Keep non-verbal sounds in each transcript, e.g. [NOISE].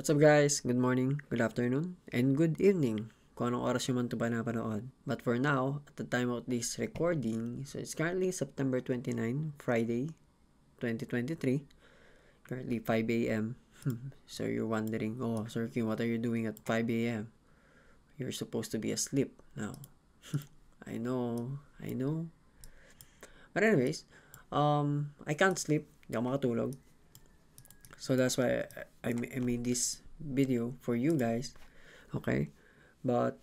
What's up guys? Good morning, good afternoon, and good evening kung anong oras yung man ito pa napanood. But for now, at the time of this recording, so it's currently September 29, Friday, 2023, currently 5 a.m. [LAUGHS] so you're wondering, oh, Sir Kim, what are you doing at 5 a.m.? You're supposed to be asleep now. [LAUGHS] I know, I know. But anyways, um, I can't sleep. Hindi ako makatulog so that's why I, I made this video for you guys okay but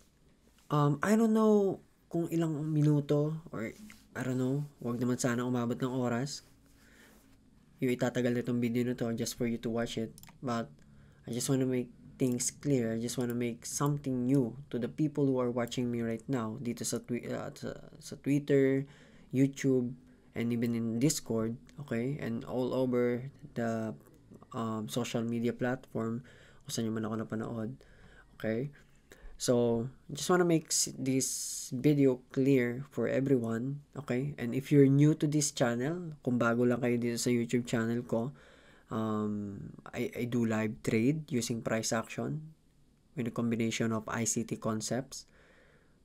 um I don't know kung ilang minuto or I don't know wag naman sana umabot ng oras yung itatagal na itong video na to just for you to watch it but I just want to make things clear. I just want to make something new to the people who are watching me right now dito sa, twi- uh, sa, sa Twitter, YouTube, and even in Discord, okay? And all over the um, social media platform kung saan nyo man ako napanood. Okay? So, just wanna make this video clear for everyone, okay? And if you're new to this channel, kung bago lang kayo dito sa YouTube channel ko, um, I, I do live trade using price action with a combination of ICT concepts.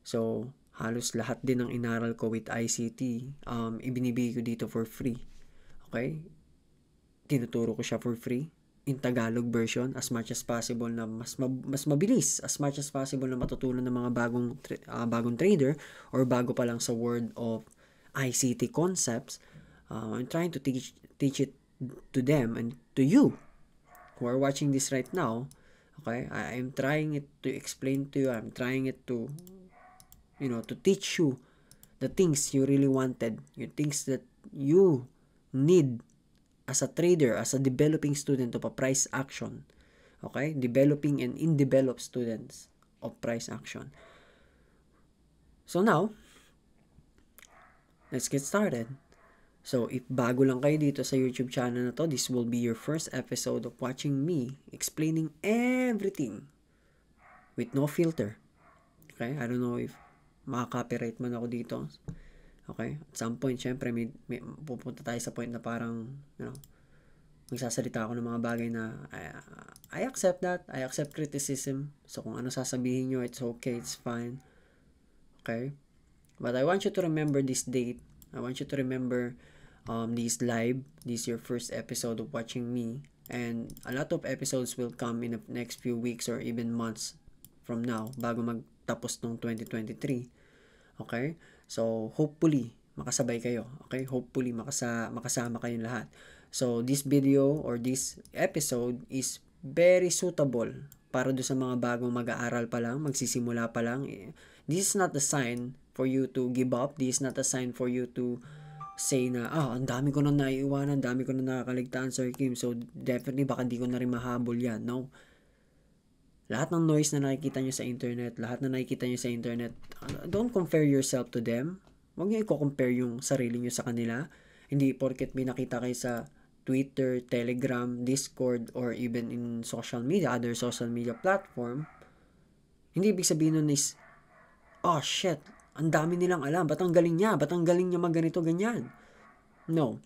So, halos lahat din ng inaral ko with ICT, um, ibinibigay ko dito for free. Okay? tinuturo ko siya for free in Tagalog version as much as possible na mas mab- mas mabilis as much as possible na matutunan ng mga bagong tra- uh, bagong trader or bago pa lang sa world of ICT concepts uh, I'm trying to teach teach it to them and to you who are watching this right now okay I- I'm trying it to explain to you I'm trying it to you know to teach you the things you really wanted you things that you need as a trader, as a developing student of a price action. Okay? Developing and in-developed students of price action. So now, let's get started. So, if bago lang kayo dito sa YouTube channel na to, this will be your first episode of watching me explaining everything with no filter. Okay? I don't know if makaka-copyright man ako dito. Okay? At some point, syempre, may, may, pupunta tayo sa point na parang, you know, magsasalita ako ng mga bagay na I, I accept that. I accept criticism. So, kung ano sasabihin nyo, it's okay, it's fine. Okay? But I want you to remember this date. I want you to remember um, this live. This your first episode of watching me. And a lot of episodes will come in the next few weeks or even months from now bago magtapos ng 2023. Okay? So, hopefully, makasabay kayo. Okay? Hopefully, makasa makasama kayong lahat. So, this video or this episode is very suitable para do sa mga bagong mag-aaral pa lang, magsisimula pa lang. This is not a sign for you to give up. This is not a sign for you to say na, ah, ang dami ko na naiiwanan, ang dami ko na nakakaligtaan, Sir Kim. So, definitely, baka di ko na rin mahabol yan. No? lahat ng noise na nakikita nyo sa internet, lahat na nakikita nyo sa internet, ano, don't compare yourself to them. Huwag nyo i-compare yung sarili nyo sa kanila. Hindi porket may nakita kayo sa Twitter, Telegram, Discord, or even in social media, other social media platform, hindi ibig sabihin nun is, oh shit, ang dami nilang alam, ba't ang galing niya, ba't ang galing niya magganito, ganyan. No.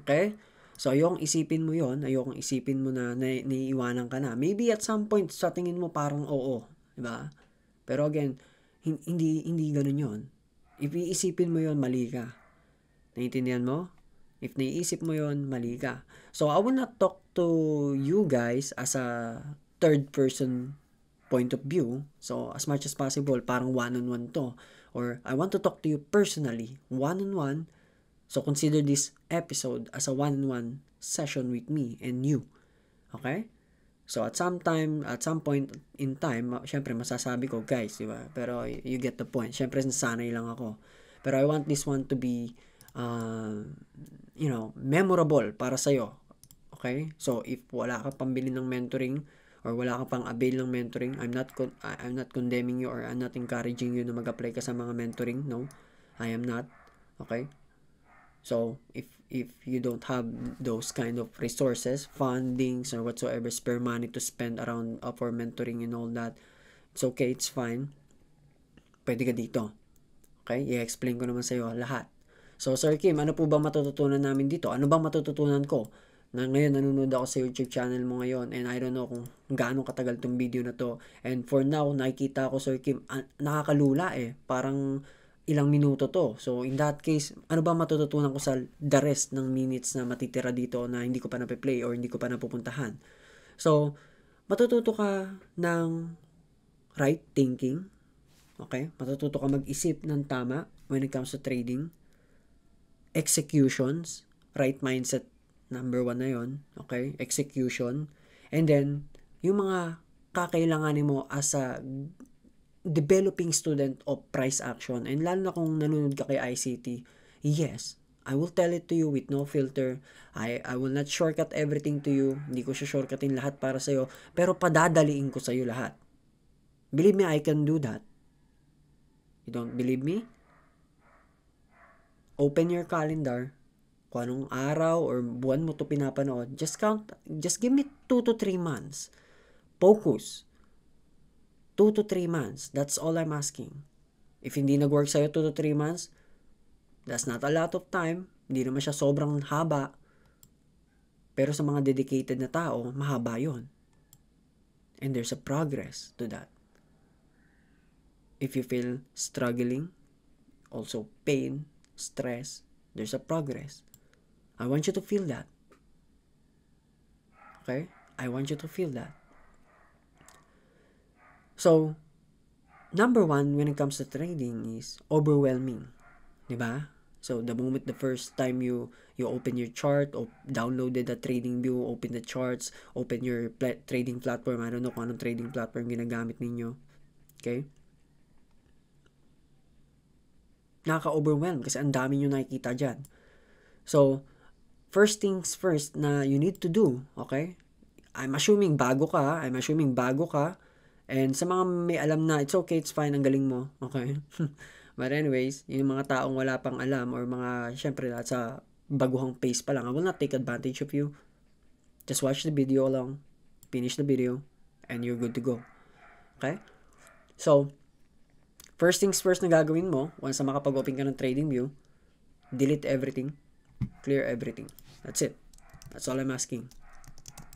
Okay? So, ayokong isipin mo yon ayokong isipin mo na naiiwanan ka na. Maybe at some point, sa tingin mo parang oo, di ba? Pero again, hindi, hindi ganun yon If iisipin mo yon mali ka. Naiintindihan mo? If naiisip mo yon mali ka. So, I will not talk to you guys as a third person point of view. So, as much as possible, parang one-on-one to. Or, I want to talk to you personally, one-on-one. -on -one. So, consider this episode as a one-on-one session with me and you. Okay? So at some time, at some point in time, syempre masasabi ko, guys, di ba? Pero you get the point. Syempre nasanay lang ako. Pero I want this one to be uh, you know, memorable para sa'yo. Okay? So if wala ka pambili ng mentoring or wala ka pang avail ng mentoring, I'm not con- I'm not condemning you or I'm not encouraging you na mag-apply ka sa mga mentoring, no. I am not. Okay? So if if you don't have those kind of resources, fundings or whatsoever, spare money to spend around uh, for mentoring and all that, it's okay, it's fine. Pwede ka dito. Okay? I-explain ko naman sa iyo lahat. So, Sir Kim, ano po ba matututunan namin dito? Ano ba matututunan ko? Na ngayon, nanonood ako sa YouTube channel mo ngayon and I don't know kung gaano katagal tong video na to. And for now, nakikita ko, Sir Kim, ah, nakakalula eh. Parang ilang minuto to. So, in that case, ano ba matututunan ko sa the rest ng minutes na matitira dito na hindi ko pa nape-play or hindi ko pa napupuntahan? So, matututo ka ng right thinking. Okay? Matututo ka mag-isip ng tama when it comes to trading. Executions. Right mindset number one na yon Okay? Execution. And then, yung mga kakailanganin mo as a developing student of price action. And lalo na kung nanonood ka kay ICT, yes, I will tell it to you with no filter. I, I will not shortcut everything to you. Hindi ko siya shortcutin lahat para sa'yo. Pero padadaliin ko sa'yo lahat. Believe me, I can do that. You don't believe me? Open your calendar. Kung anong araw or buwan mo to pinapanood, just count, just give me 2 to 3 months. Focus. 2 to 3 months. That's all I'm asking. If hindi nag-work sa'yo 2 to 3 months, that's not a lot of time. Hindi naman siya sobrang haba. Pero sa mga dedicated na tao, mahaba yon. And there's a progress to that. If you feel struggling, also pain, stress, there's a progress. I want you to feel that. Okay? I want you to feel that. So, number one when it comes to trading is overwhelming. Di ba? So, the moment the first time you you open your chart, op downloaded the trading view, open the charts, open your pl trading platform, I don't know kung anong trading platform ginagamit ninyo. Okay? Nakaka-overwhelm kasi ang dami nyo nakikita dyan. So, first things first na you need to do, okay? I'm assuming bago ka, I'm assuming bago ka, And sa mga may alam na, it's okay, it's fine, ang galing mo. Okay? [LAUGHS] But anyways, yung mga taong wala pang alam or mga, syempre, lahat sa baguhang pace pa lang, I will not take advantage of you. Just watch the video lang, finish the video, and you're good to go. Okay? So, first things first na gagawin mo, once na makapag-open ka ng trading view, delete everything, clear everything. That's it. That's all I'm asking.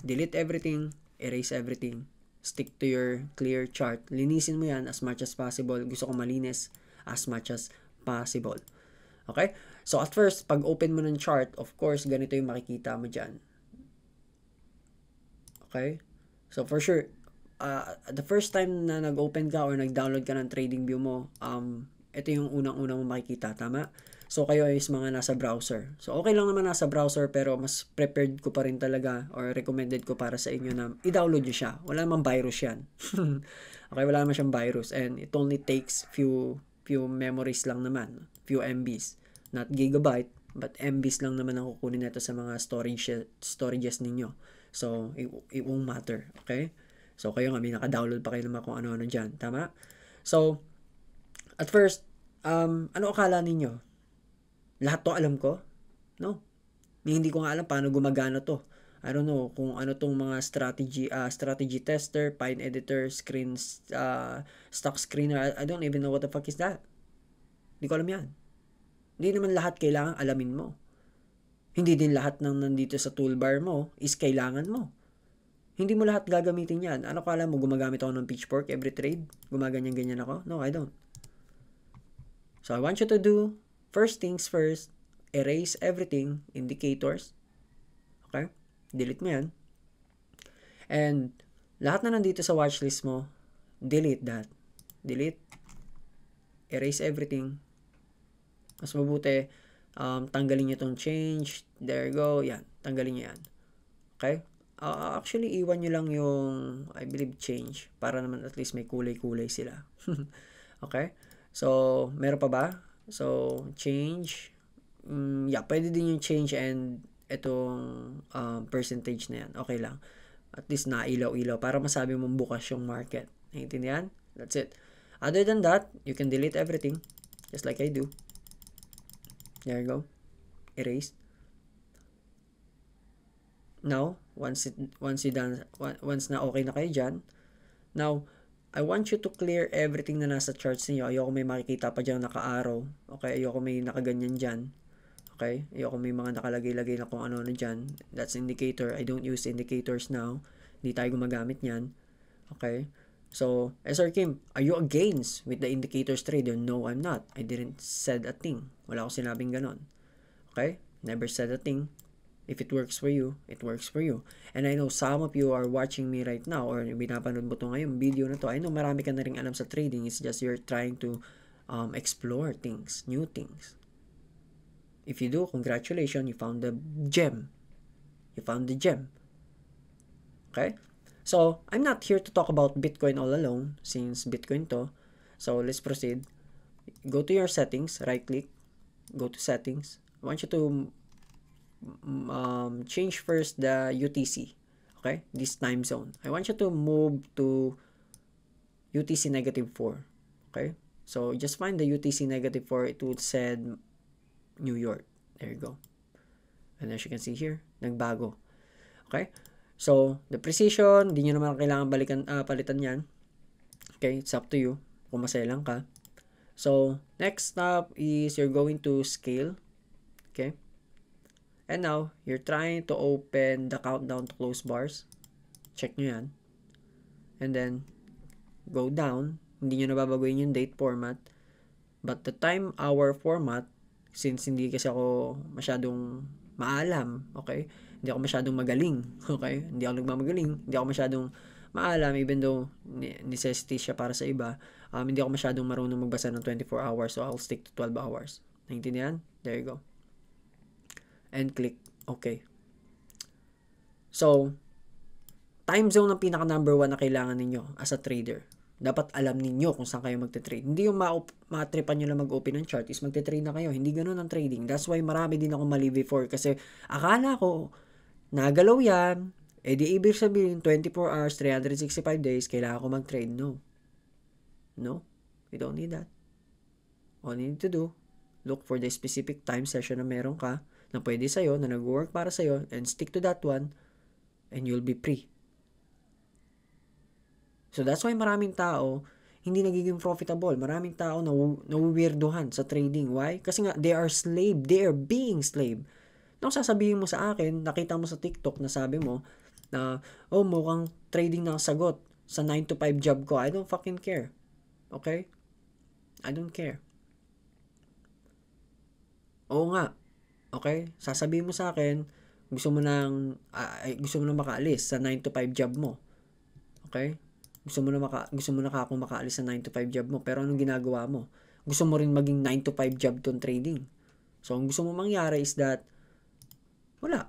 Delete everything, erase everything, stick to your clear chart. Linisin mo yan as much as possible. Gusto ko malinis as much as possible. Okay? So, at first, pag open mo ng chart, of course, ganito yung makikita mo dyan. Okay? So, for sure, uh, the first time na nag-open ka or nag-download ka ng trading view mo, um, ito yung unang-unang mo makikita. Tama? So, kayo is mga nasa browser. So, okay lang naman nasa browser pero mas prepared ko pa rin talaga or recommended ko para sa inyo na i-download nyo siya. Wala namang virus yan. [LAUGHS] okay, wala naman siyang virus and it only takes few few memories lang naman. Few MBs. Not gigabyte, but MBs lang naman ang kukunin nito sa mga storage storages ninyo. So, it, it won't matter. Okay? So, kayo nga, may naka-download pa kayo naman kung ano-ano dyan. Tama? So, at first, um, ano akala ninyo? lahat to alam ko? No. Hindi ko nga alam paano gumagana to. I don't know kung ano tong mga strategy uh, strategy tester, pine editor, screen uh, stock screener. I, don't even know what the fuck is that. Hindi ko alam yan. Hindi naman lahat kailangan alamin mo. Hindi din lahat ng nandito sa toolbar mo is kailangan mo. Hindi mo lahat gagamitin yan. Ano ka alam mo, gumagamit ako ng pitchfork every trade? Gumaganyan-ganyan ako? No, I don't. So I want you to do First things first, erase everything, indicators. Okay? Delete mo yan. And lahat na nandito sa watchlist mo, delete that. Delete. Erase everything. Mas mabuti, um, tanggalin nyo tong change. There you go. Yan. Tanggalin nyo yan. Okay? Uh, actually, iwan nyo lang yung, I believe, change. Para naman at least may kulay-kulay sila. [LAUGHS] okay? So, meron pa ba? So, change. Mm, yeah, pwede din yung change and itong uh, percentage na yan. Okay lang. At least nailaw-ilaw para masabi mong bukas yung market. Naintindihan? That's it. Other than that, you can delete everything. Just like I do. There you go. Erase. Now, once it, once you done, once na okay na kayo dyan, now, I want you to clear everything na nasa charts niyo. Ayoko may makikita pa dyan naka-arrow. Okay, ayoko may nakaganyan dyan. Okay, ayoko may mga nakalagay-lagay na kung ano ano dyan. That's indicator. I don't use indicators now. Hindi tayo gumagamit niyan. Okay, so SR Kim, are you against with the indicators trade? No, I'm not. I didn't said a thing. Wala akong sinabing ganon. Okay, never said a thing. If it works for you, it works for you. And I know some of you are watching me right now or binapanood mo to ngayon, video na to. I know marami ka na rin alam sa trading. It's just you're trying to um, explore things, new things. If you do, congratulations, you found the gem. You found the gem. Okay? So, I'm not here to talk about Bitcoin all alone since Bitcoin to. So, let's proceed. Go to your settings, right click, go to settings. I want you to um, change first the UTC, okay, this time zone. I want you to move to UTC negative 4, okay? So, just find the UTC negative 4. It would said New York. There you go. And as you can see here, nagbago. Okay? So, the precision, hindi nyo naman kailangan balikan, uh, palitan yan. Okay? It's up to you. Kung masaya lang ka. So, next step is you're going to scale. Okay? And now, you're trying to open the countdown to close bars. Check nyo yan. And then, go down. Hindi nyo nababaguhin yung date format. But the time hour format, since hindi kasi ako masyadong maalam, okay? Hindi ako masyadong magaling, [LAUGHS] okay? Hindi ako nagmamagaling. Hindi ako masyadong maalam even though necessity siya para sa iba. Um, hindi ako masyadong marunong magbasa ng 24 hours so I'll stick to 12 hours. Naintindihan? There you go and click OK. So, time zone ang pinaka number one na kailangan ninyo as a trader. Dapat alam ninyo kung saan kayo magte-trade. Hindi yung ma-tripan nyo lang mag-open ng chart is magte-trade na kayo. Hindi ganun ang trading. That's why marami din ako mali before kasi akala ko nagalaw yan. Eh di ibig sabihin 24 hours, 365 days, kailangan ko mag-trade. No. No. We don't need that. All you need to do, look for the specific time session na meron ka na pwede sa'yo, na nag-work para sa'yo, and stick to that one, and you'll be free. So that's why maraming tao, hindi nagiging profitable. Maraming tao na nawiwirduhan sa trading. Why? Kasi nga, they are slave. They are being slave. Nung ano sasabihin mo sa akin, nakita mo sa TikTok na sabi mo, na, oh, mukhang trading na sagot sa 9 to 5 job ko. I don't fucking care. Okay? I don't care. Oo nga, Okay? Sasabihin mo sa akin, gusto mo nang uh, gusto mo nang makaalis sa 9 to 5 job mo. Okay? Gusto mo na maka, gusto mo na ako makaalis sa 9 to 5 job mo, pero anong ginagawa mo? Gusto mo rin maging 9 to 5 job tong trading. So, ang gusto mo mangyari is that wala.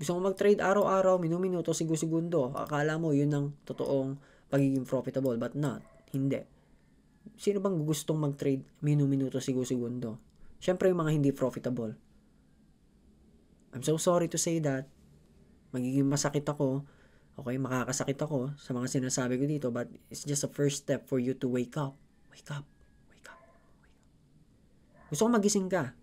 Gusto mo mag-trade araw-araw, minuto-minuto, sigo-segundo. Akala mo yun ang totoong pagiging profitable, but not. Hindi. Sino bang gustong mag-trade minuto-minuto, sigo-segundo? Siyempre, yung mga hindi profitable. I'm so sorry to say that. Magiging masakit ako. Okay, makakasakit ako sa mga sinasabi ko dito. But it's just a first step for you to wake up. Wake up. Wake up. Wake up. Gusto ko magising ka.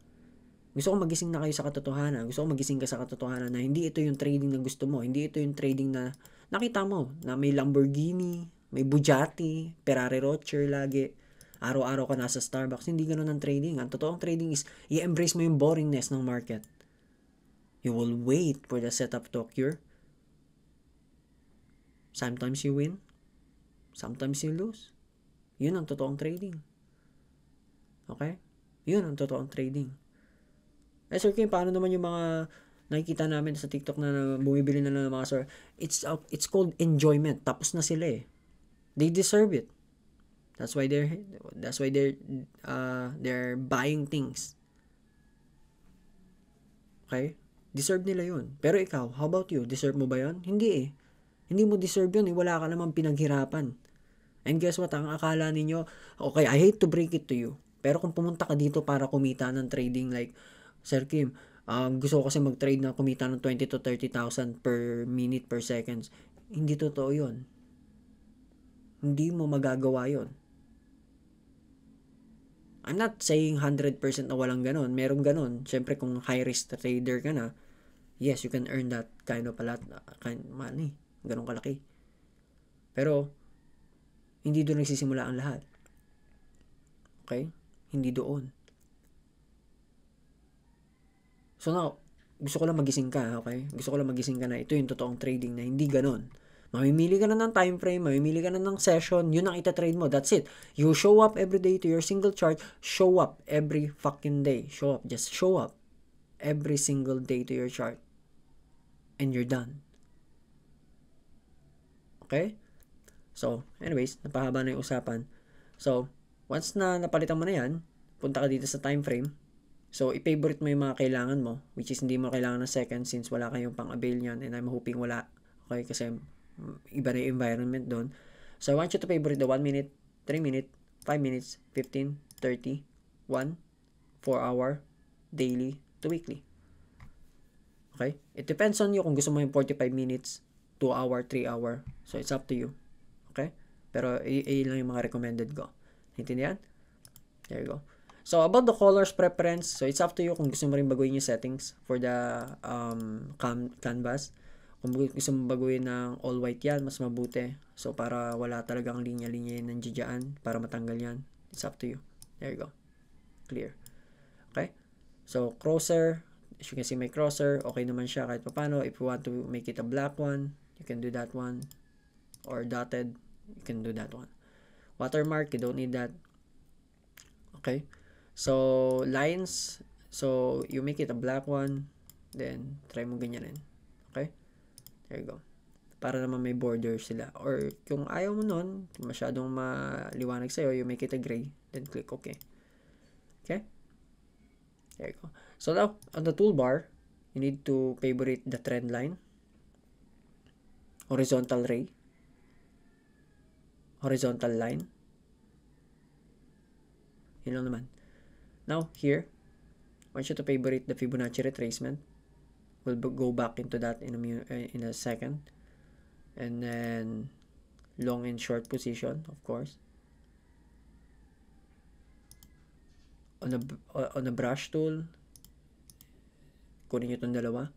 Gusto ko magising na kayo sa katotohanan. Gusto ko magising ka sa katotohanan na hindi ito yung trading na gusto mo. Hindi ito yung trading na nakita mo na may Lamborghini, may Bugatti, Ferrari Rocher lagi araw-araw ka nasa Starbucks, hindi ganun ang trading. Ang totoong trading is, i-embrace mo yung boringness ng market. You will wait for the setup to occur. Sometimes you win. Sometimes you lose. Yun ang totoong trading. Okay? Yun ang totoong trading. Eh, Sir Kim, paano naman yung mga nakikita namin sa TikTok na bumibili na ng mga sir? It's, uh, it's called enjoyment. Tapos na sila eh. They deserve it. That's why they're that's why they're uh they're buying things. Okay? Deserve nila yon Pero ikaw, how about you? Deserve mo ba yon Hindi eh. Hindi mo deserve yun eh. Wala ka namang pinaghirapan. And guess what? Ang akala ninyo, okay, I hate to break it to you. Pero kung pumunta ka dito para kumita ng trading like, Sir Kim, uh, gusto ko kasi mag-trade na kumita ng 20 to 30,000 per minute per seconds. Hindi totoo yon Hindi mo magagawa yon I'm not saying 100% na walang ganun. Meron ganun. Siyempre, kung high-risk trader ka na, yes, you can earn that kind of a lot, uh, kind of money. Ganun kalaki. Pero, hindi doon nagsisimula ang lahat. Okay? Hindi doon. So now, gusto ko lang magising ka, okay? Gusto ko lang magising ka na ito yung totoong trading na hindi ganon. Mamimili ka na ng time frame, mamimili ka na ng session, yun ang itatrade mo, that's it. You show up every day to your single chart, show up every fucking day. Show up, just show up every single day to your chart. And you're done. Okay? So, anyways, napahaba na yung usapan. So, once na napalitan mo na yan, punta ka dito sa time frame. So, i-favorite mo yung mga kailangan mo, which is hindi mo kailangan ng second since wala kayong pang-avail niyan and I'm hoping wala. Okay, kasi iba na yung environment doon. So, I want you to favorite the 1 minute, 3 minute, 5 minutes, 15, 30, 1, 4 hour, daily, to weekly. Okay? It depends on you kung gusto mo yung 45 minutes, 2 hour, 3 hour. So, it's up to you. Okay? Pero, iyon lang yung mga recommended ko. Naintindihan? There you go. So, about the colors preference, so it's up to you kung gusto mo rin baguhin yung settings for the um, cam canvas. Kung gusto mong baguhin ng all white yan, mas mabuti. So, para wala talagang linya-linya yan nandiyan para matanggal yan. It's up to you. There you go. Clear. Okay? So, crosser. As you can see, may crosser. Okay naman siya kahit papano. If you want to make it a black one, you can do that one. Or dotted, you can do that one. Watermark, you don't need that. Okay? So, lines. So, you make it a black one. Then, try mo ganyan rin. There you go. Para naman may border sila. Or kung ayaw mo nun, masyadong maliwanag sa'yo, you make it a gray. Then click OK. Okay? There you go. So now, on the toolbar, you need to favorite the trend line. Horizontal ray. Horizontal line. Yun lang naman. Now, here, I want you to favorite the Fibonacci retracement we'll go back into that in a, eh, in a second and then long and short position of course on a on a brush tool kunin nyo itong dalawa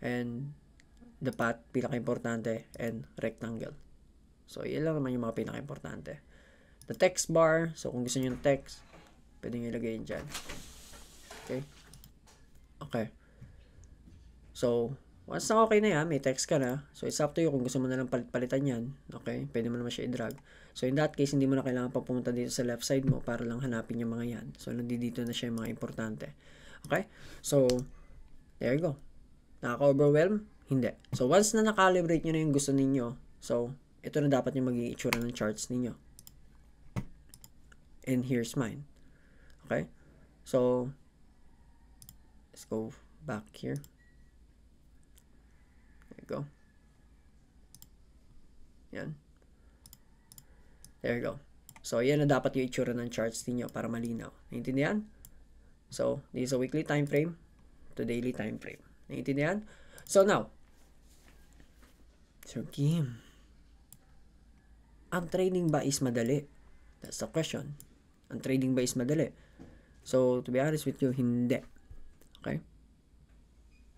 and the path pinaka-importante and rectangle so iyan lang naman yung mga pinaka-importante the text bar so kung gusto niyo yung text pwede nyo ilagay diyan okay okay So, once na okay na yan, may text ka na. So, it's up to you kung gusto mo na lang palit-palitan yan. Okay? Pwede mo naman siya i-drag. So, in that case, hindi mo na kailangan pa pumunta dito sa left side mo para lang hanapin yung mga yan. So, nandito na siya yung mga importante. Okay? So, there you go. Nakaka-overwhelm? Hindi. So, once na nakalibrate nyo na yung gusto ninyo, so, ito na dapat yung magiging itsura ng charts ninyo. And here's mine. Okay? So, let's go back here. Yan. There you go. So, yan na dapat yung itsura ng charts ninyo para malinaw. Naintindihan? So, this is a weekly time frame to daily time frame. Naintindihan? So, now, Sir Kim, ang trading ba is madali? That's the question. Ang trading ba is madali? So, to be honest with you, hindi. Okay?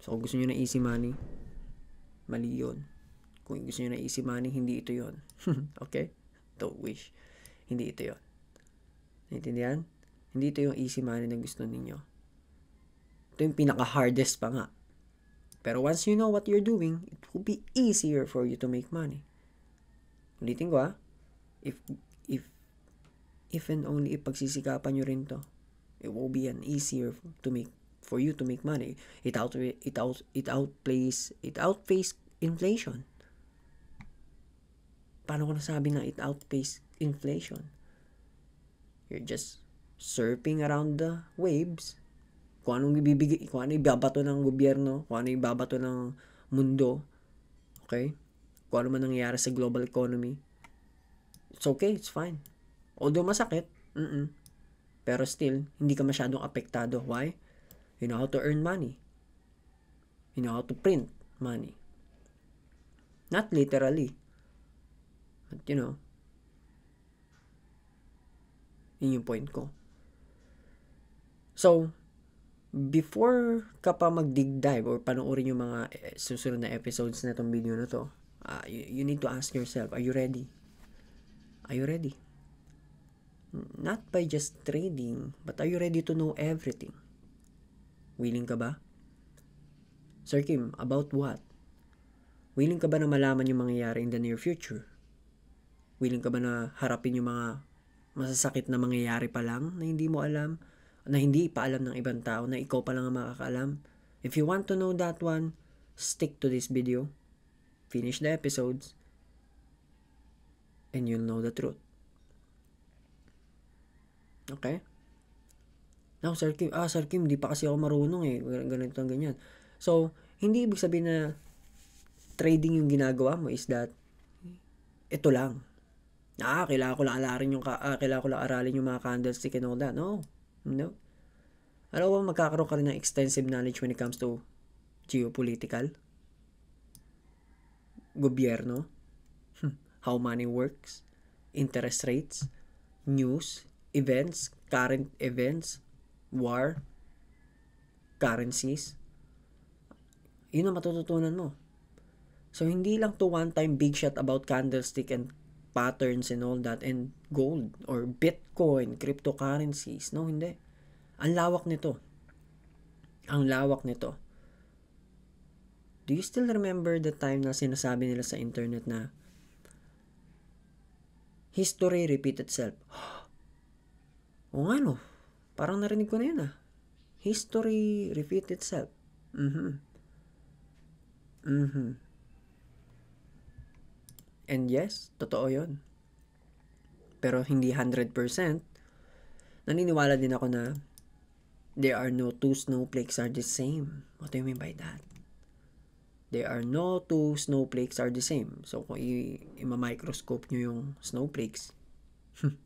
So, kung gusto nyo na easy money, mali yun. Kung gusto nyo na easy money, hindi ito yon [LAUGHS] okay? Don't wish. Hindi ito yon Naintindihan? Hindi ito yung easy money na gusto ninyo. Ito yung pinaka-hardest pa nga. Pero once you know what you're doing, it will be easier for you to make money. Ulitin ko ha. If, if, if and only ipagsisikapan pagsisikapan nyo rin to, it will be an easier to make for you to make money. It out it out it outplays it outface inflation paano ko nasabi na it outpaced inflation? You're just surfing around the waves. Kung anong ibibigay, kung ano ibabato ng gobyerno, kung ano ibabato ng mundo. Okay? Kung ano man nangyayari sa global economy. It's okay, it's fine. Although masakit, mm -mm. pero still, hindi ka masyadong apektado. Why? You know how to earn money. You know how to print money. Not literally, But you know, yun yung point ko. So, before ka pa mag-dig dive or panoorin yung mga eh, susunod na episodes na itong video na to, uh, you, you need to ask yourself, are you ready? Are you ready? Not by just trading, but are you ready to know everything? Willing ka ba? Sir Kim, about what? Willing ka ba na malaman yung mangyayari in the near future? Willing ka ba na harapin yung mga masasakit na mangyayari pa lang na hindi mo alam, na hindi ipaalam ng ibang tao, na ikaw pa lang ang makakaalam? If you want to know that one, stick to this video, finish the episodes, and you'll know the truth. Okay? Now, Sir Kim, ah, Sir Kim, di pa kasi ako marunong eh. Ganito ang ganyan. So, hindi ibig sabihin na trading yung ginagawa mo is that ito lang ah, kailangan ko lang alarin yung, uh, kailangan ko lang aralin yung mga candlestick and all that. No. No. Alam mo, magkakaroon ka rin ng extensive knowledge when it comes to geopolitical, gobyerno, hmm. how money works, interest rates, news, events, current events, war, currencies. Yun ang matututunan mo. So, hindi lang to one-time big shot about candlestick and patterns and all that and gold or bitcoin, cryptocurrencies. No, hindi. Ang lawak nito. Ang lawak nito. Do you still remember the time na sinasabi nila sa internet na history repeat itself? [GASPS] o nga no, parang narinig ko na yun ah. History repeat itself. mhm mhm And yes, totoo yon. Pero hindi 100%. Naniniwala din ako na there are no two snowflakes are the same. What do you mean by that? There are no two snowflakes are the same. So, kung i-microscope nyo yung snowflakes,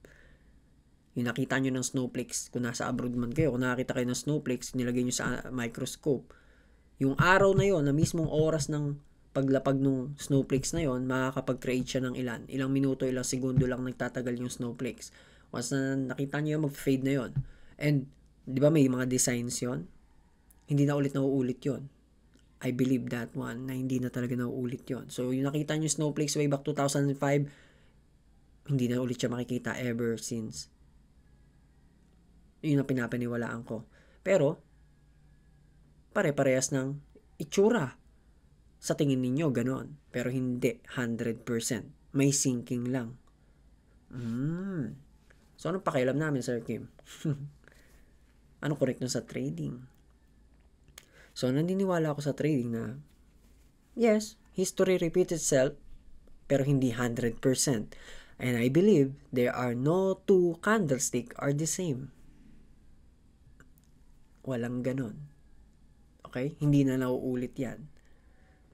[LAUGHS] yung nakita nyo ng snowflakes, kung nasa abroad man kayo, kung nakakita kayo ng snowflakes, nilagay nyo sa microscope, yung araw na yon na mismong oras ng paglapag nung snowflakes na yon makakapag-trade siya ng ilan. Ilang minuto, ilang segundo lang nagtatagal yung snowflakes. Once na nakita niyo mag-fade na yon And, di ba may mga designs yon Hindi na ulit nauulit yon I believe that one na hindi na talaga nauulit yon So, yung nakita niyo snowflakes way back 2005, hindi na ulit siya makikita ever since. Yun ang pinapaniwalaan ko. Pero, pare-parehas ng itsura sa tingin ninyo, ganon. Pero hindi, 100%. May sinking lang. Mm. So, anong pakialam namin, Sir Kim? [LAUGHS] anong correct nun sa trading? So, naniniwala ako sa trading na, yes, history repeats itself, pero hindi 100%. And I believe there are no two candlestick are the same. Walang ganon. Okay? Hindi na nauulit yan.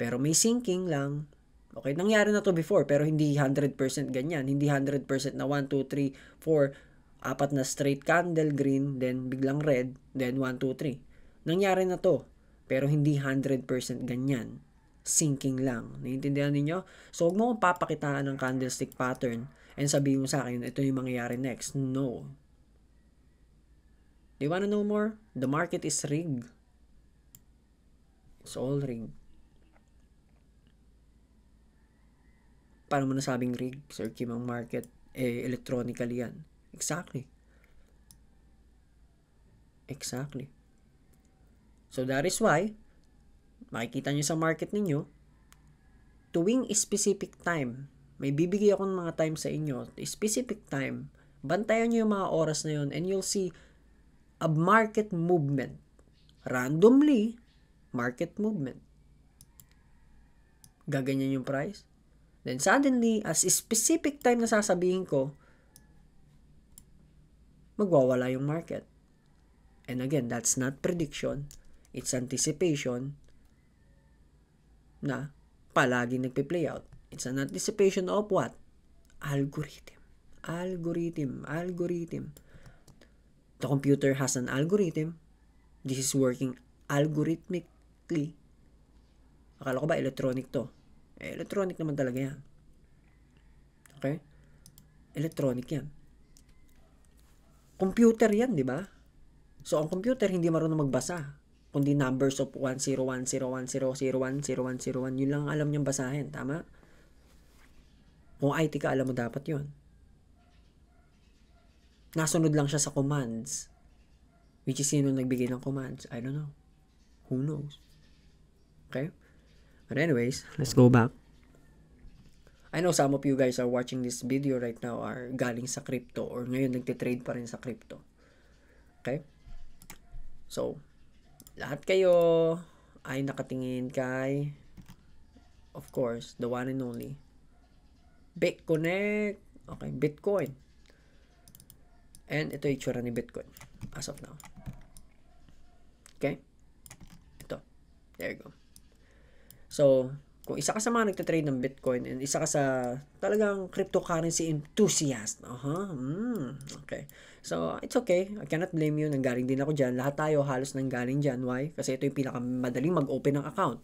Pero may sinking lang. Okay, nangyari na to before pero hindi 100% ganyan. Hindi 100% na 1, 2, 3, 4, apat na straight candle green, then biglang red, then 1, 2, 3. Nangyari na to pero hindi 100% ganyan. Sinking lang. Naiintindihan ninyo? So, huwag mo kong papakitaan ng candlestick pattern and sabihin mo sa akin, ito yung mangyayari next. No. Do you wanna know more? The market is rigged. It's all rigged. Paano mo nasabing rig, Sir Kim, ang market? Eh, electronically yan. Exactly. Exactly. So that is why, makikita nyo sa market ninyo, tuwing specific time, may bibigay ako ng mga time sa inyo, specific time, bantayan nyo yung mga oras na yun and you'll see a market movement. Randomly, market movement. Gaganyan yung price Then suddenly, as specific time na sasabihin ko, magwawala yung market. And again, that's not prediction. It's anticipation na palagi nagpe-play out. It's an anticipation of what? Algorithm. Algorithm. Algorithm. The computer has an algorithm. This is working algorithmically. Akala ko ba electronic to? Eh, electronic naman talaga yan. Okay? Electronic yan. Computer yan, di ba? So, ang computer hindi marunong magbasa. Kundi numbers of 101010010101, yun lang ang alam niyang basahin. Tama? Kung IT ka, alam mo dapat yun. Nasunod lang siya sa commands. Which is sino nagbigay ng commands? I don't know. Who knows? Okay? But anyways, let's go back. I know some of you guys are watching this video right now are galing sa crypto or ngayon nagtitrade pa rin sa crypto. Okay? So, lahat kayo ay nakatingin kay of course, the one and only BitConnect. Okay, Bitcoin. And ito yung itsura ni Bitcoin as of now. Okay? Ito. There you go. So, kung isa ka sa mga nagtatrade ng Bitcoin and isa ka sa talagang cryptocurrency enthusiast, uh -huh, mm, okay. So, it's okay. I cannot blame you. Nanggaling din ako dyan. Lahat tayo halos nanggaling dyan. Why? Kasi ito yung pinakamadaling mag-open ng account.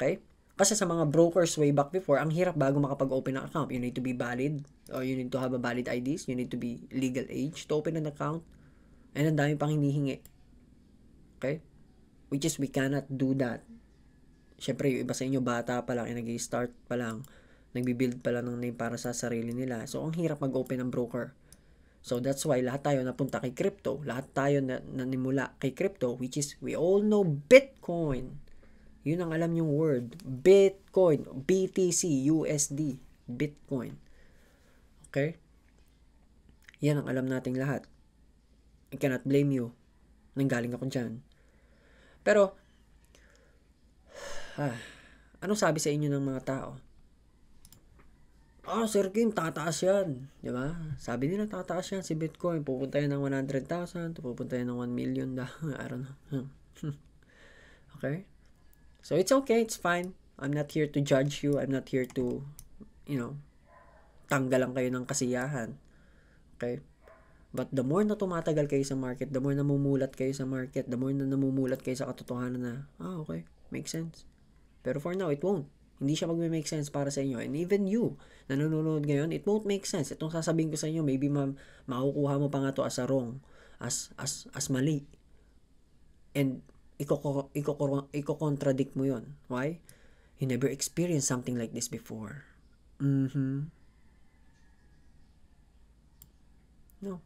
Okay? Kasi sa mga brokers way back before, ang hirap bago makapag-open ng account. You need to be valid or you need to have a valid IDs. You need to be legal age to open an account. And ang dami pang hinihingi. Okay? Which is, we cannot do that syempre yung iba sa inyo bata pa lang, eh, nag-start pa lang, nagbi-build pa lang ng name para sa sarili nila. So, ang hirap mag-open ng broker. So, that's why lahat tayo napunta kay crypto. Lahat tayo na, nanimula kay crypto, which is, we all know Bitcoin. Yun ang alam yung word. Bitcoin. BTC, USD. Bitcoin. Okay? Yan ang alam nating lahat. I cannot blame you. Nanggaling ako dyan. Pero, Ha? Ah. Anong sabi sa inyo ng mga tao? Ah, oh, Sir Kim, tataas yan. Di ba? Sabi nila tataas yan si Bitcoin. Pupunta yan ng 100,000, pupunta yan ng 1 million na. [LAUGHS] I don't know. [LAUGHS] okay? So, it's okay. It's fine. I'm not here to judge you. I'm not here to, you know, tanggalan kayo ng kasiyahan. Okay? But the more na tumatagal kayo sa market, the more na namumulat kayo sa market, the more na namumulat kayo sa katotohanan na, ah, okay, makes sense. Pero for now, it won't. Hindi siya magme-make sense para sa inyo. And even you, nanonood ngayon, it won't make sense. Itong sasabihin ko sa inyo, maybe ma- makukuha mo pa nga to as a wrong, as, as, as mali. And iko iko-contradict mo yon Why? You never experienced something like this before. Mm-hmm. No.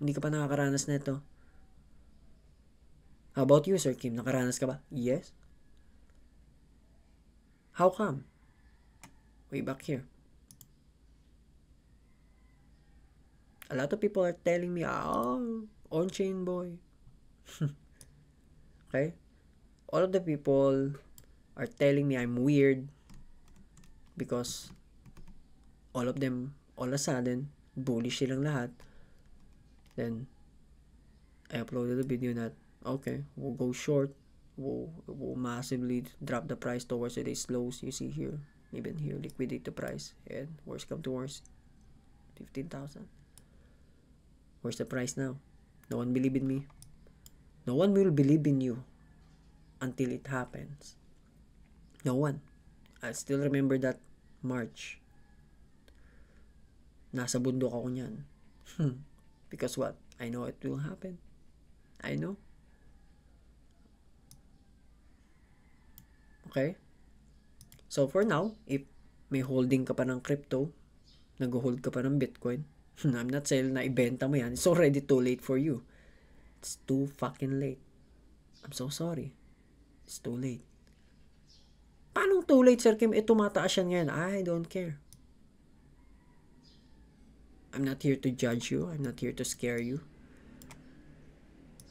Hindi ka pa nakakaranas na ito. How about you, Sir Kim? Nakaranas ka ba? Yes? How come? Way back here. A lot of people are telling me, oh, on-chain boy. [LAUGHS] okay? All of the people are telling me I'm weird because all of them, all of a sudden, bullish silang lahat. Then, I uploaded a video that, okay, we'll go short will, will massively drop the price towards today's lows you see here even here liquidate the price and worse come to worse 15,000 where's the price now no one believe in me no one will believe in you until it happens no one I still remember that March nasa bundok ako niyan hmm. because what I know it will happen I know Okay? So, for now, if may holding ka pa ng crypto, nag-hold ka pa ng Bitcoin, [LAUGHS] I'm not saying na ibenta mo yan. It's already too late for you. It's too fucking late. I'm so sorry. It's too late. Paano too late, Sir Kim? Eh, tumataas yan ngayon. I don't care. I'm not here to judge you. I'm not here to scare you.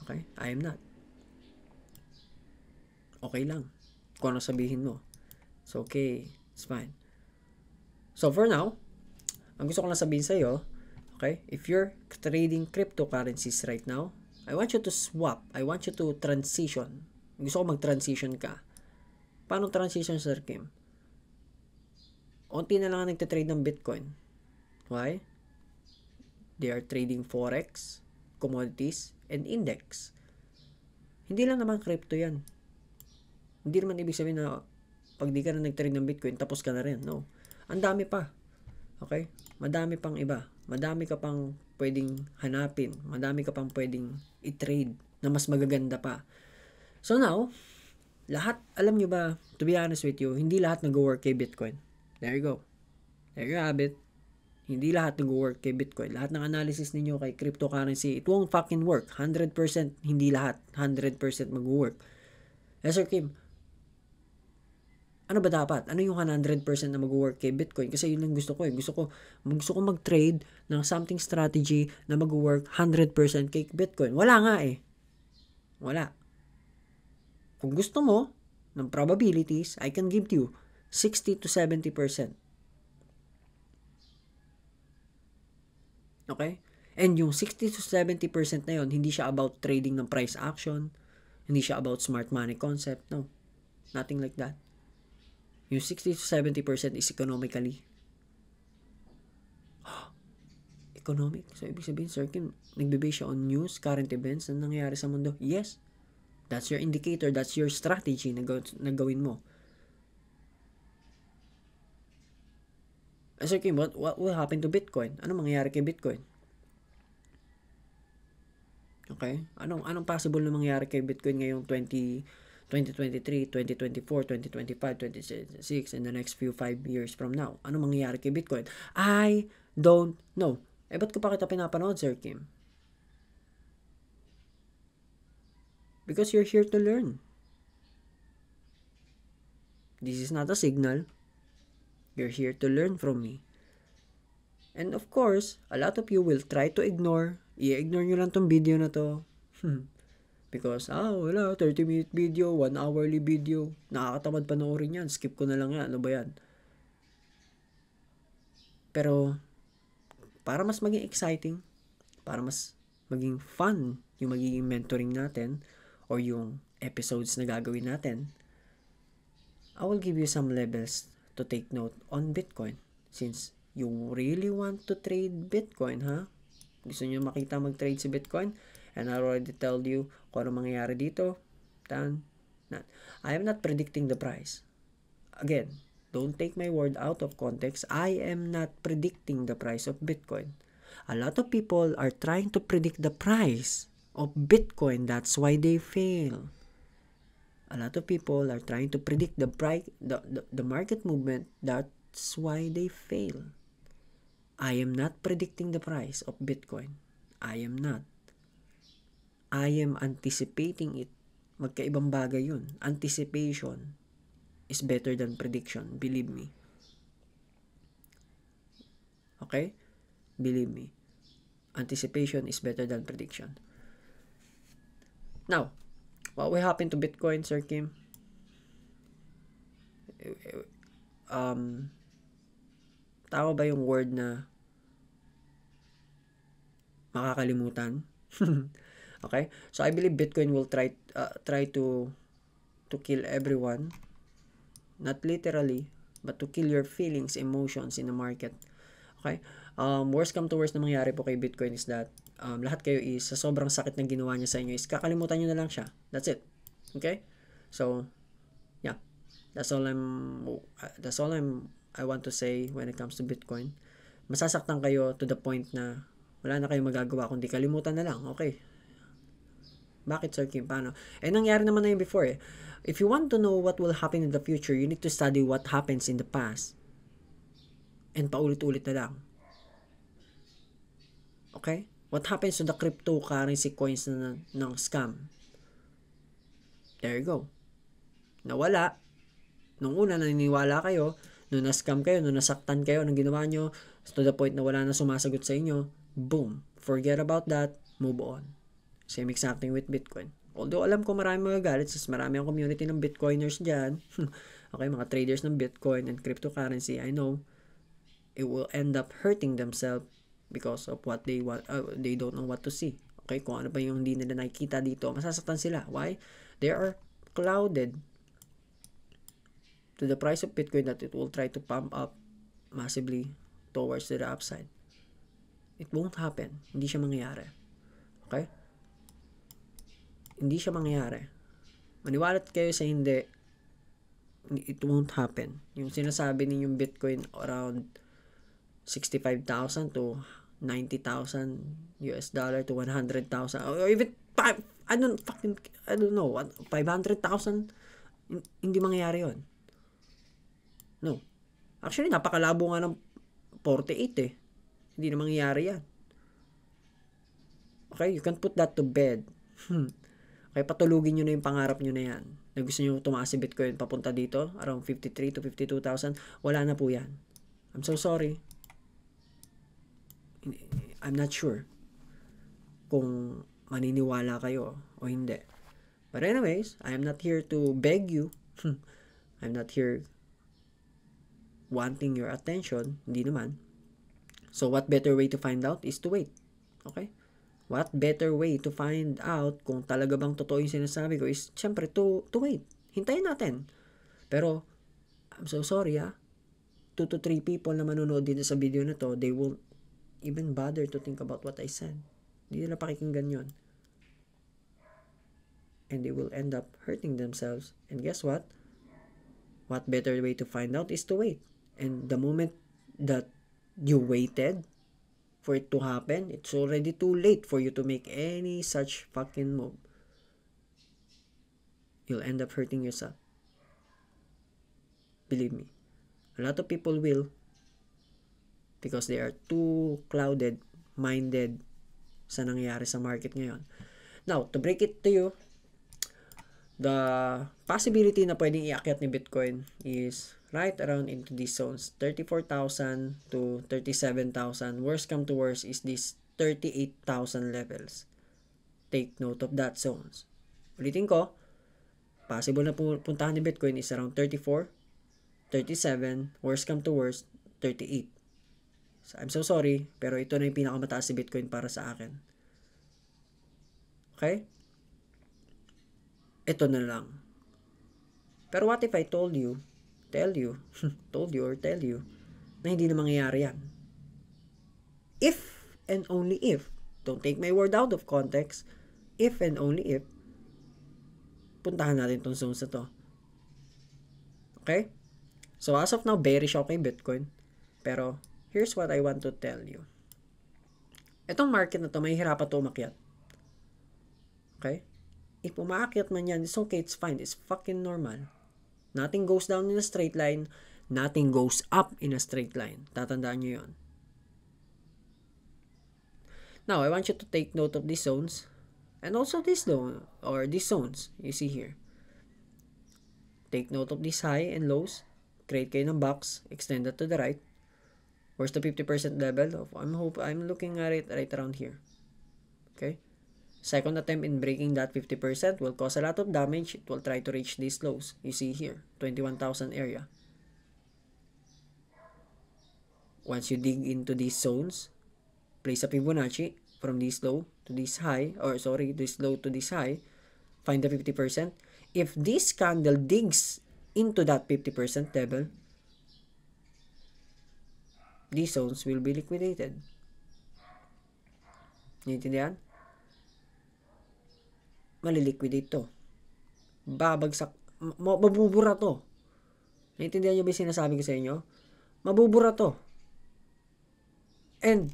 Okay? I am not. Okay lang kung ano sabihin mo. So, okay. It's fine. So for now, ang gusto ko lang sabihin sa'yo, okay, if you're trading cryptocurrencies right now, I want you to swap. I want you to transition. Gusto ko mag-transition ka. Paano transition, Sir Kim? Unti na lang nagtitrade ng Bitcoin. Why? They are trading forex, commodities, and index. Hindi lang naman crypto yan. Hindi naman ibig sabihin na pag di ka na nag-trade ng Bitcoin, tapos ka na rin. No. Ang dami pa. Okay? Madami pang iba. Madami ka pang pwedeng hanapin. Madami ka pang pwedeng i-trade na mas magaganda pa. So now, lahat, alam nyo ba, to be honest with you, hindi lahat nag-work kay Bitcoin. There you go. There you have it. Hindi lahat nag-work kay Bitcoin. Lahat ng analysis ninyo kay cryptocurrency, it won't fucking work. 100% hindi lahat. 100% mag-work. Yes, sir Kim, ano ba dapat? Ano yung 100% na mag-work kay Bitcoin? Kasi yun lang gusto ko eh. Gusto ko, gusto ko mag-trade ng something strategy na mag-work 100% kay Bitcoin. Wala nga eh. Wala. Kung gusto mo ng probabilities, I can give to you 60 to 70%. Okay? And yung 60 to 70% na yon hindi siya about trading ng price action, hindi siya about smart money concept, no. Nothing like that. Yung 60 to 70% is economically. [GASPS] Economic. So, ibig sabihin, sir, Kim, nagbibase siya on news, current events na nangyayari sa mundo. Yes. That's your indicator. That's your strategy na, gaw na gawin mo. Eh, sir Kim, what, what will happen to Bitcoin? Ano mangyayari kay Bitcoin? Okay? Anong anong possible na mangyari kay Bitcoin ngayong 20 2023, 2024, 2025, 2026, in the next few 5 years from now. Ano mangyayari kay Bitcoin? I don't know. Eh, ba't ko pa kita pinapanood, Sir Kim? Because you're here to learn. This is not a signal. You're here to learn from me. And of course, a lot of you will try to ignore. I-ignore nyo lang tong video na to. Hmm. Because, ah, wala, 30-minute video, 1-hourly video, nakakatamad panoorin yan, skip ko na lang yan, ano ba yan? Pero, para mas maging exciting, para mas maging fun yung magiging mentoring natin, or yung episodes na gagawin natin, I will give you some levels to take note on Bitcoin. Since you really want to trade Bitcoin, ha? Huh? Gusto nyo makita mag-trade si Bitcoin? Bitcoin? And I already told you kung ano mangyayari dito. Then, not. I am not predicting the price. Again, don't take my word out of context. I am not predicting the price of Bitcoin. A lot of people are trying to predict the price of Bitcoin. That's why they fail. A lot of people are trying to predict the price, the, the, the market movement. That's why they fail. I am not predicting the price of Bitcoin. I am not. I am anticipating it. Magkaibang bagay yun. Anticipation is better than prediction. Believe me. Okay? Believe me. Anticipation is better than prediction. Now, what will happen to Bitcoin, Sir Kim? Um, tama ba yung word na makakalimutan? [LAUGHS] Okay? So I believe Bitcoin will try uh, try to to kill everyone. Not literally, but to kill your feelings, emotions in the market. Okay? Um, worst come to worst na mangyari po kay Bitcoin is that um, lahat kayo is sa sobrang sakit ng ginawa niya sa inyo is kakalimutan niyo na lang siya. That's it. Okay? So, yeah. That's all I'm uh, that's all I'm I want to say when it comes to Bitcoin. Masasaktan kayo to the point na wala na kayong magagawa kundi kalimutan na lang. Okay. Bakit Sir Kim? Paano? Eh, nangyari naman na yun before eh. If you want to know what will happen in the future, you need to study what happens in the past. And paulit-ulit na lang. Okay? What happens to the cryptocurrency coins na, ng scam? There you go. Nawala. Nung una, naniniwala kayo. Nung na-scam kayo, nung nasaktan kayo, nung ginawa nyo, to the point na wala na sumasagot sa inyo, boom. Forget about that. Move on. Same exacting with Bitcoin. Although alam ko marami magagalit since marami ang community ng Bitcoiners dyan. [LAUGHS] okay, mga traders ng Bitcoin and cryptocurrency, I know it will end up hurting themselves because of what they want, uh, they don't know what to see. Okay, kung ano pa yung hindi nila nakikita dito, masasaktan sila. Why? They are clouded to the price of Bitcoin that it will try to pump up massively towards the upside. It won't happen. Hindi siya mangyayari. Okay? hindi siya mangyayari. Maniwalat kayo sa hindi, it won't happen. Yung sinasabi ninyong Bitcoin around 65,000 to 90,000 US dollar to 100,000 or even five, I don't fucking I don't know 500,000 hindi mangyayari yon no actually napakalabo nga ng 48 eh hindi na mangyayari yan okay you can put that to bed hmm. Okay, patulugin nyo na yung pangarap nyo na yan. Na gusto nyo tumaas si Bitcoin papunta dito, around 53 to 52,000. Wala na po yan. I'm so sorry. I'm not sure kung maniniwala kayo o hindi. But anyways, I am not here to beg you. [LAUGHS] I'm not here wanting your attention. Hindi naman. So what better way to find out is to wait. Okay? What better way to find out kung talaga bang totoo yung sinasabi ko is, syempre, to, to wait. Hintayin natin. Pero, I'm so sorry ah, Two to three people na manonood dito sa video na to, they won't even bother to think about what I said. Hindi nila pakikinggan yon. And they will end up hurting themselves. And guess what? What better way to find out is to wait. And the moment that you waited, for it to happen. It's already too late for you to make any such fucking move. You'll end up hurting yourself. Believe me. A lot of people will because they are too clouded, minded sa nangyayari sa market ngayon. Now, to break it to you, the possibility na pwedeng iakyat ni Bitcoin is right around into these zones 34,000 to 37,000 worst come to worst is this 38,000 levels take note of that zones ulitin ko possible na puntahan ni Bitcoin is around 34 37 worst come to worst 38 so, I'm so sorry pero ito na yung pinakamataas si Bitcoin para sa akin okay ito na lang pero what if I told you tell you, [LAUGHS] told you or tell you, na hindi na mangyayari yan. If and only if, don't take my word out of context, if and only if, puntahan natin itong zones na to. Okay? So, as of now, bearish ako kay Bitcoin. Pero, here's what I want to tell you. Itong market na to, may hirapan to umakyat. Okay? If umaakyat man yan, it's okay, it's fine, it's fucking normal. Nothing goes down in a straight line. Nothing goes up in a straight line. Tatandaan nyo Now, I want you to take note of these zones. And also this zone, or these zones, you see here. Take note of these high and lows. Create kayo ng box. Extend that to the right. Where's the 50% level? Of, I'm hope I'm looking at it right around here. Okay? Second attempt in breaking that 50% will cause a lot of damage. It will try to reach these lows. You see here, 21,000 area. Once you dig into these zones, place a Fibonacci from this low to this high, or sorry, this low to this high, find the 50%. If this candle digs into that 50% level, these zones will be liquidated. Naintindihan? maliliquid ito. Babagsak, mabubura to. Naintindihan nyo ba yung sinasabi ko sa inyo? Mabubura to. And,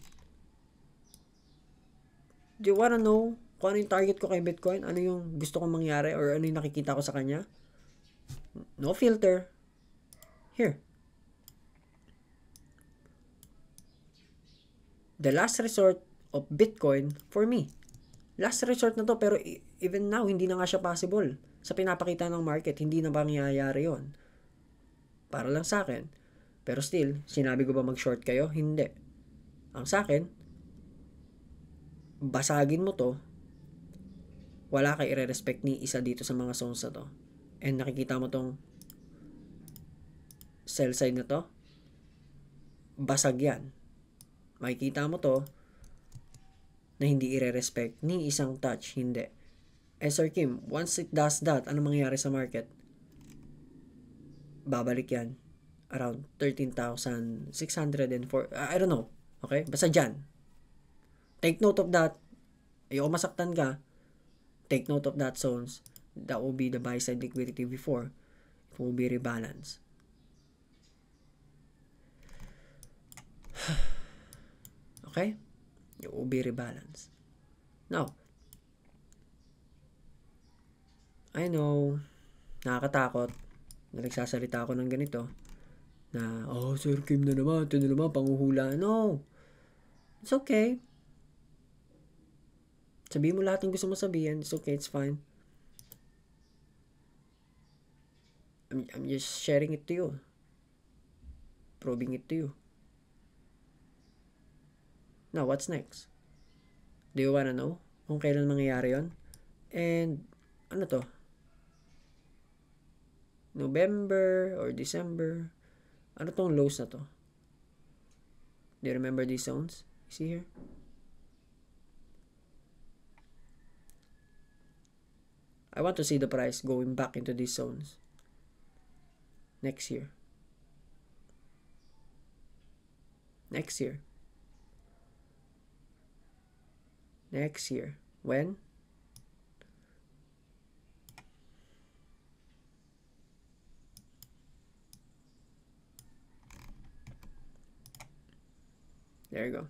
do you wanna know kung ano yung target ko kay Bitcoin? Ano yung gusto kong mangyari or ano yung nakikita ko sa kanya? No filter. Here. The last resort of Bitcoin for me. Last resort na to pero even now, hindi na nga siya possible. Sa pinapakita ng market, hindi na pangyayari yon Para lang sa akin. Pero still, sinabi ko ba mag-short kayo? Hindi. Ang sa akin, basagin mo to, wala kay i-respect ni isa dito sa mga zones na to. And nakikita mo tong sell side na to, basag yan. Makikita mo to, na hindi i-respect ni isang touch, hindi. Eh Sir Kim, once it does that, ano mangyayari sa market? Babalik yan. Around 13,604. I don't know. Okay? Basta dyan. Take note of that. Ayoko masaktan ka. Take note of that zones. That will be the buy side liquidity before. It will be rebalance. [SIGHS] okay? It will be rebalance. Now, I know, nakakatakot na nagsasalita ako ng ganito. Na, oh, Sir Kim na naman, ito na naman, panguhula. No. It's okay. Sabihin mo lahat ng gusto mo sabihin. It's okay, it's fine. I'm, I'm just sharing it to you. Probing it to you. Now, what's next? Do you wanna know kung kailan mangyayari yon? And, ano to? November or December. Ano tong lows na to? Do you remember these zones? You see here? I want to see the price going back into these zones next year. Next year. Next year. When? There you go.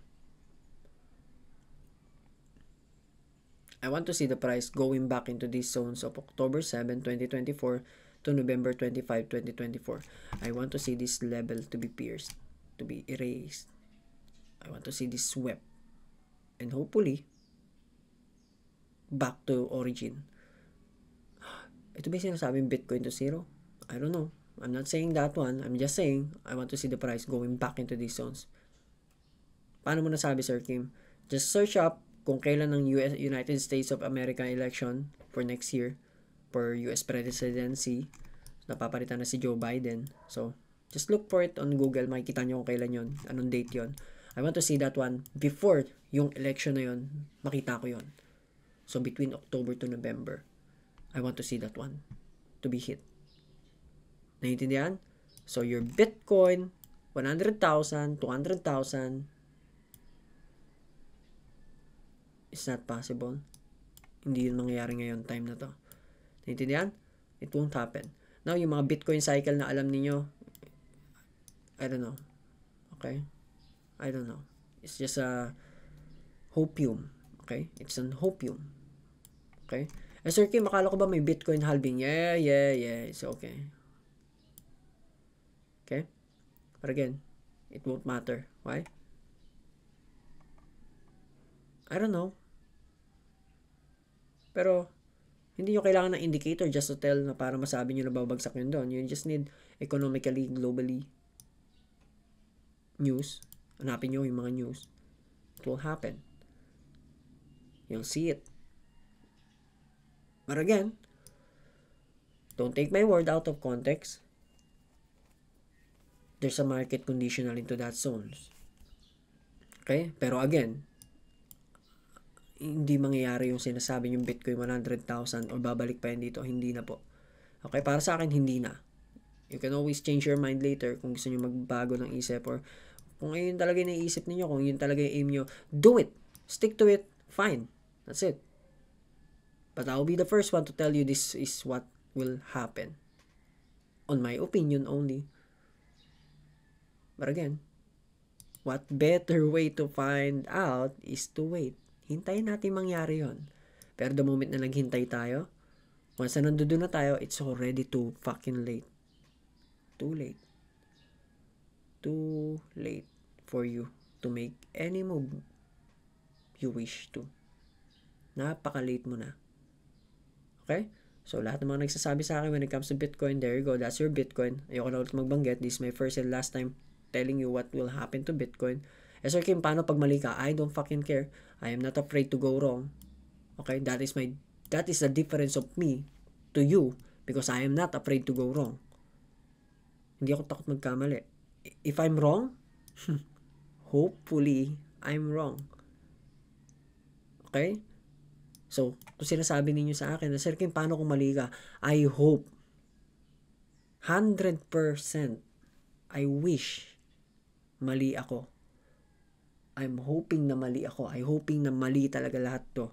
I want to see the price going back into these zones of October 7, 2024 to November 25, 2024. I want to see this level to be pierced, to be erased. I want to see this swept. And hopefully, back to origin. [GASPS] Ito ba yung sinasabing Bitcoin to zero? I don't know. I'm not saying that one. I'm just saying I want to see the price going back into these zones. Paano mo nasabi, Sir Kim? Just search up kung kailan ang US, United States of America election for next year for US presidency. Napapalitan na si Joe Biden. So, just look for it on Google. Makikita nyo kung kailan yon anong date yon I want to see that one before yung election na yon makita ko yon So, between October to November, I want to see that one to be hit. Naiintindihan? So, your Bitcoin, 100,000, 200,000, It's not possible. Hindi yun mangyayari ngayon time na to. Naintindihan? It won't happen. Now, yung mga Bitcoin cycle na alam niyo I don't know. Okay? I don't know. It's just a hopium. Okay? It's an hopium. Okay? Eh, Sir Kim, makala ko ba may Bitcoin halving? Yeah, yeah, yeah. It's okay. Okay? But again, it won't matter. Why? I don't know. Pero, hindi nyo kailangan ng indicator just to tell na para masabi nyo na babagsak yun doon. You just need economically, globally news. Hanapin nyo yung mga news. It will happen. You'll see it. But again, don't take my word out of context. There's a market conditional into that zones. Okay? Pero again, hindi mangyayari yung sinasabi yung Bitcoin 100,000 or babalik pa yan dito, hindi na po. Okay, para sa akin, hindi na. You can always change your mind later kung gusto nyo magbago ng isip or kung yun talaga yung naisip niyo kung yun talaga yung aim niyo do it. Stick to it. Fine. That's it. But I'll be the first one to tell you this is what will happen. On my opinion only. But again, what better way to find out is to wait. Hintayin natin mangyari yon. Pero the moment na naghintay tayo, once na nandoon na tayo, it's already too fucking late. Too late. Too late for you to make any move you wish to. Napaka-late mo na. Okay? So, lahat ng mga nagsasabi sa akin when it comes to Bitcoin, there you go, that's your Bitcoin. Ayoko na ulit magbanggit. This is my first and last time telling you what will happen to Bitcoin. Eh, Sir Kim, paano pag mali ka? I don't fucking care. I am not afraid to go wrong. Okay? That is my, that is the difference of me to you because I am not afraid to go wrong. Hindi ako takot magkamali. If I'm wrong, [LAUGHS] hopefully, I'm wrong. Okay? So, kung sinasabi ninyo sa akin na, Sir Kim, paano kung mali ka? I hope. 100% I wish mali ako. I'm hoping na mali ako. I'm hoping na mali talaga lahat to.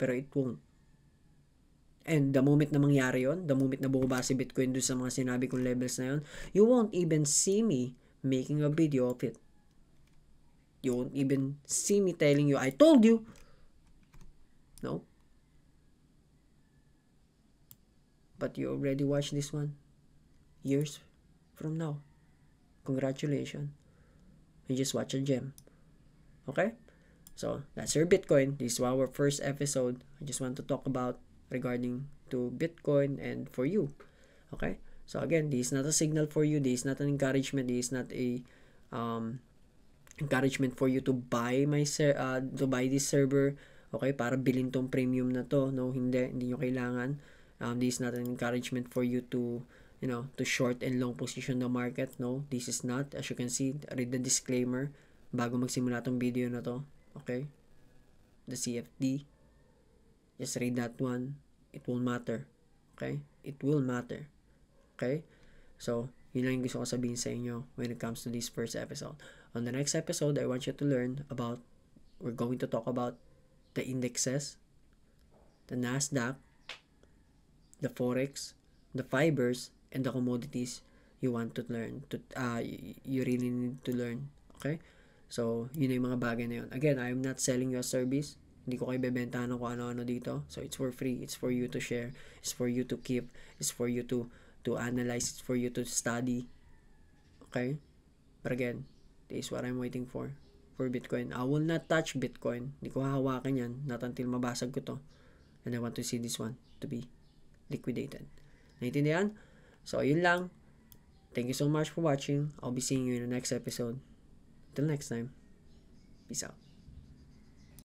Pero it won't. And the moment na mangyari yon, the moment na bumaba si Bitcoin doon sa mga sinabi kong levels na yon, you won't even see me making a video of it. You won't even see me telling you, I told you. No? But you already watched this one years from now. Congratulations. You just watch a gem. Okay? So, that's your Bitcoin. This is our first episode. I just want to talk about regarding to Bitcoin and for you. Okay? So, again, this is not a signal for you. This is not an encouragement. This is not a um, encouragement for you to buy my uh, to buy this server. Okay? Para bilhin tong premium na to. No, hindi. Hindi nyo kailangan. Um, this is not an encouragement for you to you know to short and long position the market no this is not as you can see read the disclaimer bago magsimula tong video na to okay the CFD just read that one it will matter okay it will matter okay so yun lang yung gusto ko sabihin sa inyo when it comes to this first episode on the next episode I want you to learn about we're going to talk about the indexes the Nasdaq the forex the fibers and the commodities you want to learn to uh, you really need to learn okay so yun yung mga bagay na yun again I'm not selling you a service hindi ko kayo bebentahan kung ano-ano dito so it's for free it's for you to share it's for you to keep it's for you to to analyze it's for you to study okay but again this is what I'm waiting for for Bitcoin I will not touch Bitcoin hindi ko hahawakan yan not until mabasag ko to and I want to see this one to be liquidated. Naintindihan? So, yun lang. Thank you so much for watching. I'll be seeing you in the next episode. Till next time. Peace out.